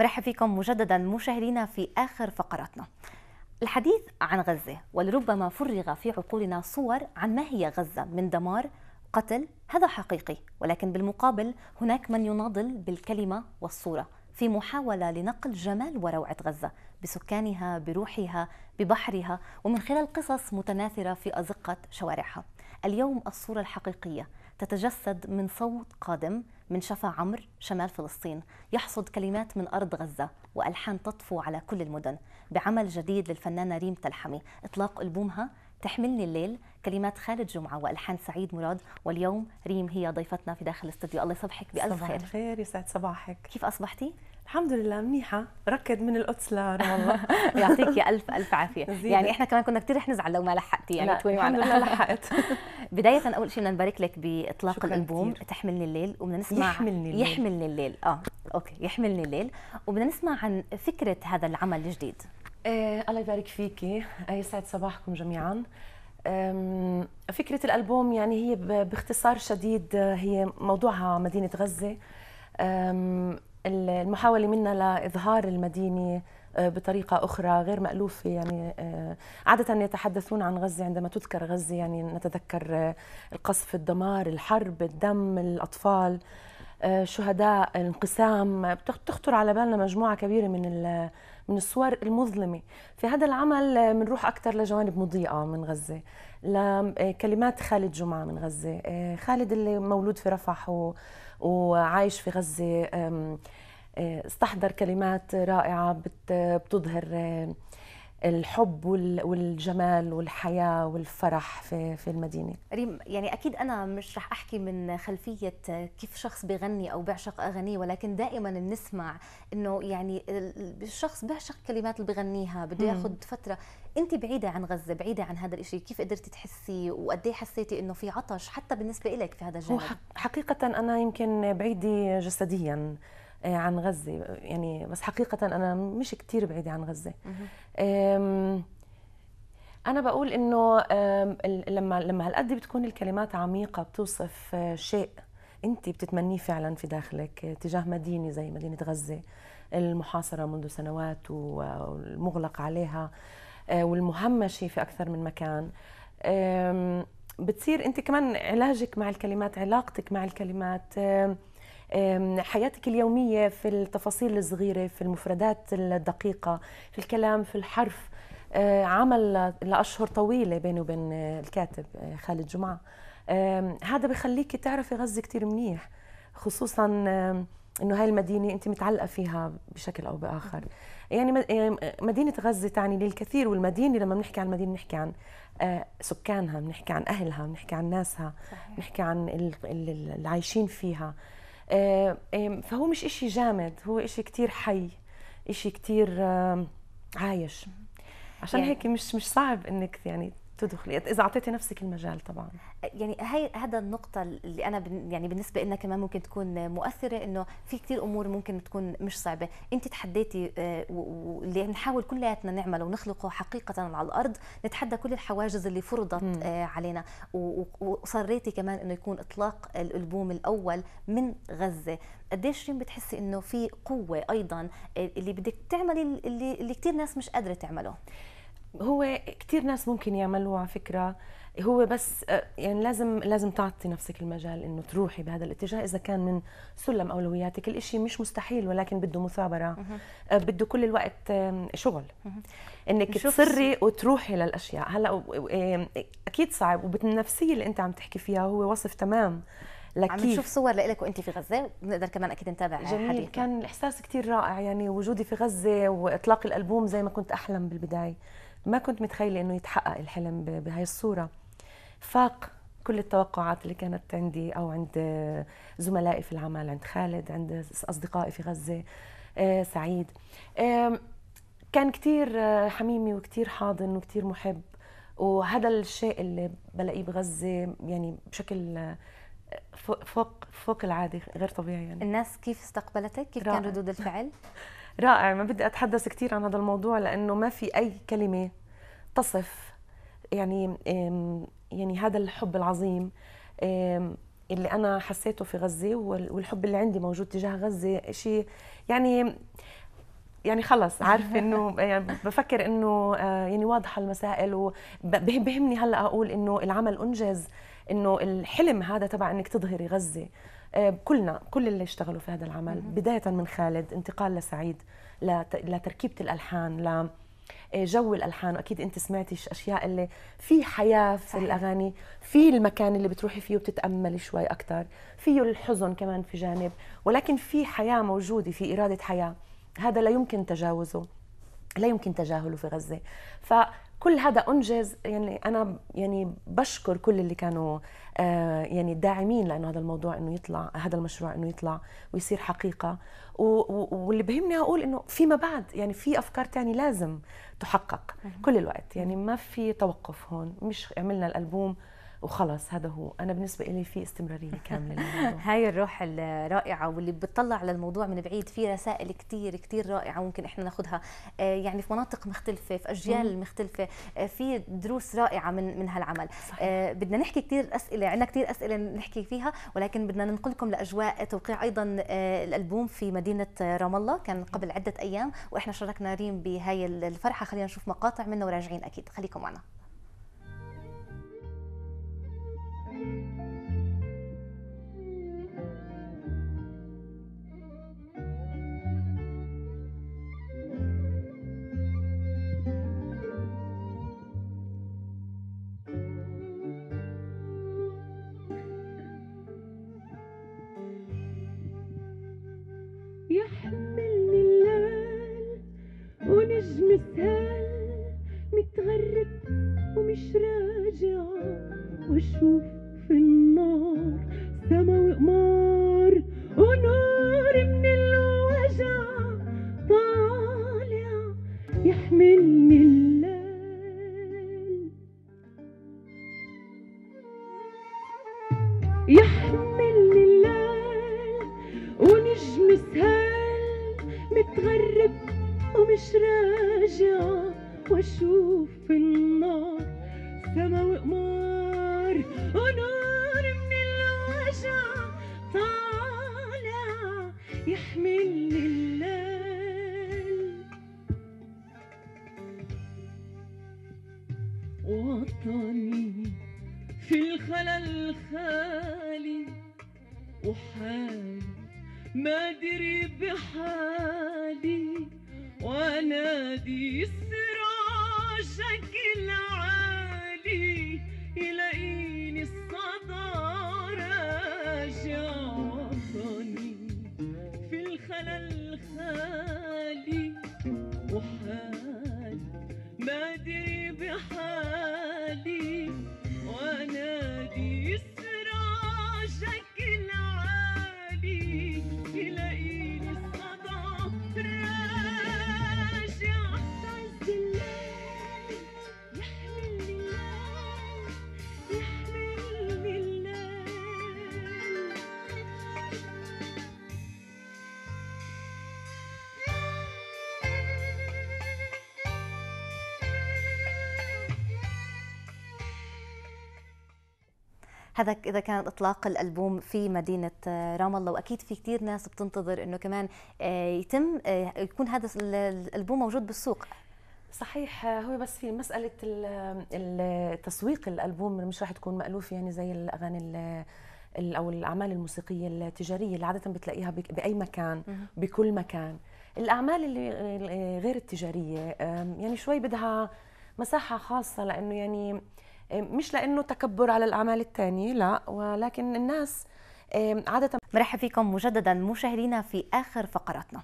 مرحب فيكم مجددا مشاهدينا في آخر فقراتنا الحديث عن غزة ولربما فرغ في عقولنا صور عن ما هي غزة من دمار قتل هذا حقيقي ولكن بالمقابل هناك من يناضل بالكلمة والصورة في محاولة لنقل جمال وروعة غزة بسكانها بروحها ببحرها ومن خلال قصص متناثرة في أزقة شوارعها اليوم الصورة الحقيقية تتجسد من صوت قادم من شفا عمر شمال فلسطين يحصد كلمات من أرض غزة وألحان تطفو على كل المدن بعمل جديد للفنانة ريم تلحمي إطلاق ألبومها تحملني الليل كلمات خالد جمعة وألحان سعيد مراد واليوم ريم هي ضيفتنا في داخل الاستوديو الله يصبحك بألف خير صباح الخير يسعد صباحك كيف أصبحتي؟ الحمد لله منيحه ركض من القدس لرام الله يعطيك الف الف عافيه يعني احنا كمان كنا كثير رح نزعل لو ما لحقتي يعني توي الحمد لله لحقت بدايه اول شيء بدنا نبارك لك باطلاق الالبوم كتير. تحملني الليل وبدنا نسمع يحملني الليل يحملني الليل اه اوكي يحملني الليل وبدنا نسمع عن فكره هذا العمل الجديد إيه الله يبارك فيكي يسعد صباحكم جميعا فكرة الألبوم يعني هي باختصار شديد هي موضوعها مدينة غزة المحاولة منا لإظهار المدينة آه، بطريقة أخرى غير مألوفة يعني آه، عادة يتحدثون عن غزة عندما تذكر غزة يعني نتذكر آه، القصف الدمار الحرب الدم الأطفال شهداء انقسام بتخطر على بالنا مجموعة كبيرة من من الصور المظلمة في هذا العمل بنروح أكثر لجوانب مضيئة من غزة لكلمات آه، خالد جمعة من غزة آه، خالد اللي مولود في رفح وعايش في غزة آه، استحضر كلمات رائعة بتظهر الحب والجمال والحياة والفرح في, في المدينة ريم يعني أكيد أنا مش رح أحكي من خلفية كيف شخص بغني أو بيعشق أغانيه ولكن دائما بنسمع أنه يعني الشخص بيعشق الكلمات اللي بغنيها بده ياخد فترة أنت بعيدة عن غزة بعيدة عن هذا الإشي كيف قدرتي تحسي وقديه حسيتي أنه في عطش حتى بالنسبة إليك في هذا الجانب حقيقة أنا يمكن بعيدة جسديا آه، عن غزه يعني بس حقيقه انا مش كثير بعيده عن غزه انا بقول انه لما لما هالقد بتكون الكلمات عميقه بتوصف آه، شيء انت بتتمنيه فعلا في داخلك آه، تجاه مدينه زي مدينه غزه المحاصره منذ سنوات والمغلق عليها والمهمشه في اكثر من مكان بتصير انت كمان علاجك مع الكلمات علاقتك مع الكلمات حياتك اليومية في التفاصيل الصغيرة في المفردات الدقيقة في الكلام في الحرف آه، عمل لأشهر طويلة بيني وبين الكاتب آه، خالد جمعة هذا بخليك تعرفي غزة كتير منيح خصوصا انه هاي المدينه انت متعلقه فيها بشكل او باخر يعني مدينه غزه تعني لي الكثير والمدينه لما بنحكي عن المدينه بنحكي عن آه، سكانها بنحكي عن اهلها بنحكي عن ناسها بنحكي عن اللي عايشين فيها آه، فهو مش إشي جامد هو إشي كتير حي إشي كتير عايش عشان يعني هيك مش مش صعب انك يعني تدخلي اذا اعطيتي نفسك المجال طبعا يعني هي هذا النقطه اللي انا يعني بالنسبه لنا كمان ممكن تكون مؤثره انه في كثير امور ممكن تكون مش صعبه انت تحديتي آه، واللي بنحاول كلياتنا نعمله ونخلقه حقيقه على الارض نتحدى كل الحواجز اللي فرضت م. آه، علينا وصريتي كمان انه يكون اطلاق الالبوم الاول من غزه قديش ريم بتحسي انه في قوه ايضا آه، اللي بدك تعملي اللي, اللي كثير ناس مش قادره تعمله هو كثير ناس ممكن يعملوه على فكره هو بس آه، يعني لازم لازم تعطي نفسك المجال انه تروحي بهذا الاتجاه اذا كان من سلم اولوياتك الاشي مش مستحيل ولكن بده مثابره آه، بده كل الوقت شغل انك تصري وتروحي للاشياء هلا اكيد صعب وبالنفسيه اللي انت عم تحكي فيها هو وصف تمام لكيف عم نشوف صور لك وانت في غزه بنقدر كمان اكيد نتابع جميل حديثة. كان الاحساس كثير رائع يعني وجودي في غزه واطلاق الالبوم زي ما كنت احلم بالبدايه ما كنت متخيلة إنه يتحقق الحلم بهاي الصورة فاق كل التوقعات اللي كانت عندي أو عند زملائي في العمل عند خالد عند أصدقائي في غزة آه، سعيد كان كتير آه، حميمي وكتير حاضن وكتير محب وهذا الشيء اللي بلاقيه بغزة يعني بشكل آه، فوق فوق العادي غير طبيعي يعني الناس كيف استقبلتك؟ كيف رائع. كان ردود الفعل؟ رائع ما بدي اتحدث كثير عن هذا الموضوع لانه ما في اي كلمه تصف يعني يعني هذا الحب العظيم اللي انا حسيته في غزه والحب اللي عندي موجود تجاه غزه شيء يعني يعني خلص عارفه انه يعني بفكر انه آه، يعني واضحه المسائل وبهمني هلا اقول انه العمل انجز انه الحلم هذا تبع انك تظهري غزه آه، كلنا كل اللي اشتغلوا في هذا العمل بدايه من خالد انتقال لسعيد لتركيبه الالحان ل آه، جو الالحان اكيد انت سمعتي اشياء اللي في حياه في صحيح. الاغاني في المكان اللي بتروحي فيه وبتتاملي شوي اكثر فيه الحزن كمان في جانب ولكن في حياه موجوده في اراده حياه هذا لا يمكن تجاوزه لا يمكن تجاهله في غزه ف كل هذا انجز يعني انا يعني بشكر كل اللي كانوا آه، يعني داعمين لانه هذا الموضوع انه يطلع هذا المشروع انه يطلع ويصير حقيقه واللي بهمني اقول انه فيما بعد يعني في افكار تانية لازم تحقق كل الوقت يعني ما في توقف هون مش عملنا الالبوم وخلص هذا هو انا بالنسبه لي في استمراريه كامله هاي الروح الرائعه واللي بتطلع على الموضوع من بعيد في رسائل كثير كثير رائعه ممكن احنا ناخذها آه، يعني في مناطق مختلفه في اجيال مم. مختلفه آه، في دروس رائعه من من هالعمل صحيح. آه، بدنا نحكي كثير اسئله عندنا كثير اسئله نحكي فيها ولكن بدنا ننقلكم لاجواء توقيع ايضا الالبوم في مدينه رام الله كان قبل عده ايام واحنا شاركنا ريم بهاي الفرحه خلينا نشوف مقاطع منه وراجعين اكيد خليكم معنا في النار سما وقمار من الوجع طالع يحملني الليل يحملني الليل ونجم متغرب ومش راجع واشوف النار سما وقمار ونور ما ادري بحالي وانادي دي سراجك هذا إذا كان إطلاق الألبوم في مدينة آه، رام الله وأكيد في كثير ناس بتنتظر أنه كمان آه، يتم آه، يكون هذا الألبوم موجود بالسوق صحيح هو بس في مسألة التسويق الألبوم مش راح تكون مألوف يعني زي الأغاني أو الأعمال الموسيقية التجارية اللي عادة بتلاقيها بأي مكان بكل مكان الأعمال اللي غير التجارية يعني شوي بدها مساحة خاصة لأنه يعني إيه، مش لانه تكبر على الاعمال الثانيه لا ولكن الناس إيه، عاده مرحب فيكم مجددا مشاهدينا في اخر فقراتنا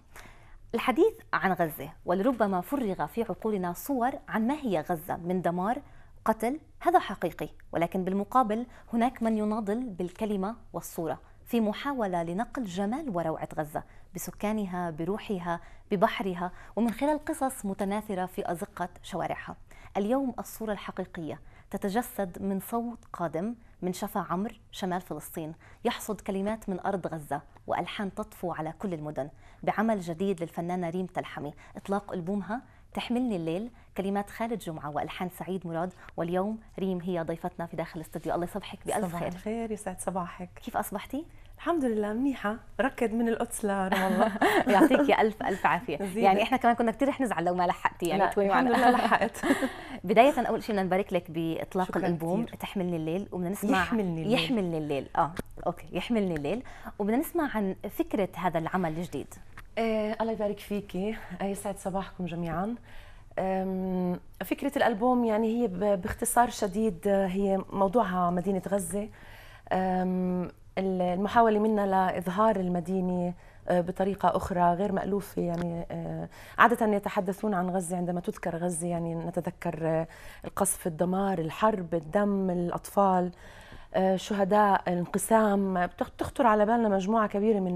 الحديث عن غزه ولربما فرغ في عقولنا صور عن ما هي غزه من دمار قتل هذا حقيقي ولكن بالمقابل هناك من يناضل بالكلمه والصوره في محاولة لنقل جمال وروعة غزة بسكانها بروحها ببحرها ومن خلال قصص متناثرة في أزقة شوارعها اليوم الصورة الحقيقية تتجسد من صوت قادم من شفا عمرو شمال فلسطين يحصد كلمات من أرض غزة وألحان تطفو على كل المدن بعمل جديد للفنانة ريم تلحمي إطلاق ألبومها تحملني الليل كلمات خالد جمعة وألحان سعيد مراد واليوم ريم هي ضيفتنا في داخل الاستوديو الله يصبحك بألف خير صباح الخير يسعد صباحك كيف أصبحتي؟ الحمد لله منيحة ركض من القدس لرام الله يعطيكي ألف ألف عافية يعني إحنا كمان كنا كثير رح نزعل لو ما لحقتي يعني توي معنا الحمد لله لحقت بداية أول شيء بدنا نبارك لك بإطلاق الألبوم تحملني الليل وبدنا نسمع يحملني الليل يحملني الليل آه أوكي يحملني الليل وبدنا نسمع عن فكرة هذا العمل الجديد إيه الله يبارك فيكي يسعد صباحكم جميعا فكرة الألبوم يعني هي باختصار شديد هي موضوعها مدينة غزة المحاوله منا لاظهار المدينه آه، بطريقة أخرى غير مألوفة يعني آه، عادة يتحدثون عن غزة عندما تذكر غزة يعني نتذكر آه، القصف الدمار الحرب الدم الأطفال شهداء الانقسام بتخطر على بالنا مجموعة كبيرة من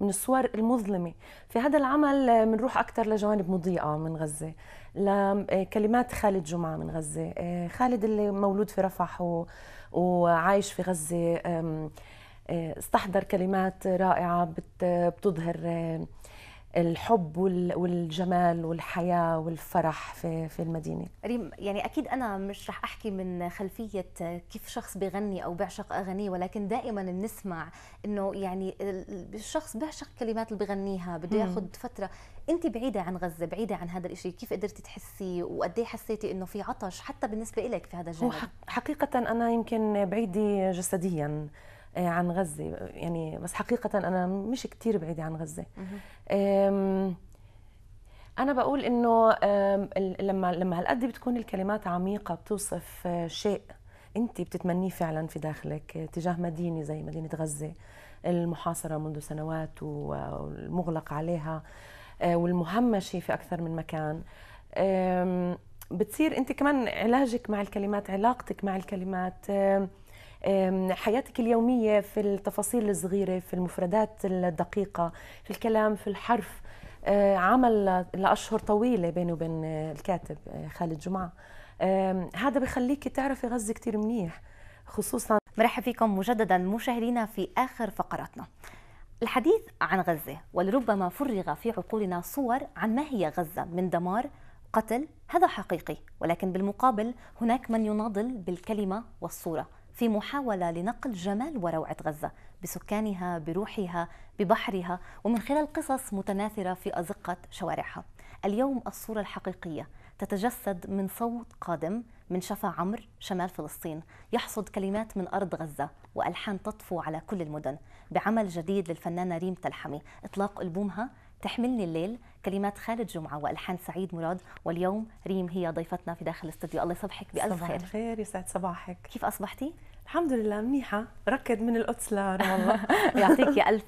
من الصور المظلمة في هذا العمل بنروح أكثر لجوانب مضيئة من غزة لكلمات خالد جمعة من غزة خالد اللي مولود في رفح وعايش في غزه آه، استحضر كلمات رائعه بتظهر آه، الحب والجمال والحياه والفرح في في المدينه ريم يعني اكيد انا مش رح احكي من خلفيه كيف شخص بغني او بيعشق اغانيه ولكن دائما بنسمع انه يعني الشخص بيعشق كلمات اللي بغنيها بده ياخذ فتره انت بعيده عن غزه بعيده عن هذا الشيء كيف قدرتي تحسي وقد إيه حسيتي انه في عطش حتى بالنسبه لك في هذا الجانب حقيقه انا يمكن بعيده جسديا آه، عن غزه يعني بس حقيقه انا مش كثير بعيده عن غزه انا بقول انه لما لما هالقد بتكون الكلمات عميقه بتوصف آه، شيء انت بتتمنيه فعلا في داخلك آه، تجاه مدينه زي مدينه غزه المحاصره منذ سنوات والمغلق عليها والمهمشه في اكثر من مكان بتصير انت كمان علاجك مع الكلمات علاقتك مع الكلمات حياتك اليومية في التفاصيل الصغيرة في المفردات الدقيقة في الكلام في الحرف آه، عمل لأشهر طويلة بيني وبين الكاتب آه، خالد جمعة هذا بخليك تعرفي غزة كتير منيح خصوصا مرحبا فيكم مجددا مشاهدينا في آخر فقراتنا الحديث عن غزة ولربما فرغ في عقولنا صور عن ما هي غزة من دمار قتل هذا حقيقي ولكن بالمقابل هناك من يناضل بالكلمة والصورة في محاولة لنقل جمال وروعة غزة بسكانها بروحها ببحرها ومن خلال قصص متناثرة في أزقة شوارعها اليوم الصورة الحقيقية تتجسد من صوت قادم من شفا عمر شمال فلسطين يحصد كلمات من أرض غزة وألحان تطفو على كل المدن بعمل جديد للفنانة ريم تلحمي إطلاق ألبومها تحملني الليل كلمات خالد جمعة وألحان سعيد مراد واليوم ريم هي ضيفتنا في داخل الاستوديو الله يصبحك بألف صباح خير صباح الخير يسعد صباحك كيف أصبحتي؟ الحمد لله منيحة ركض من القدس لرام الله يعطيك ألف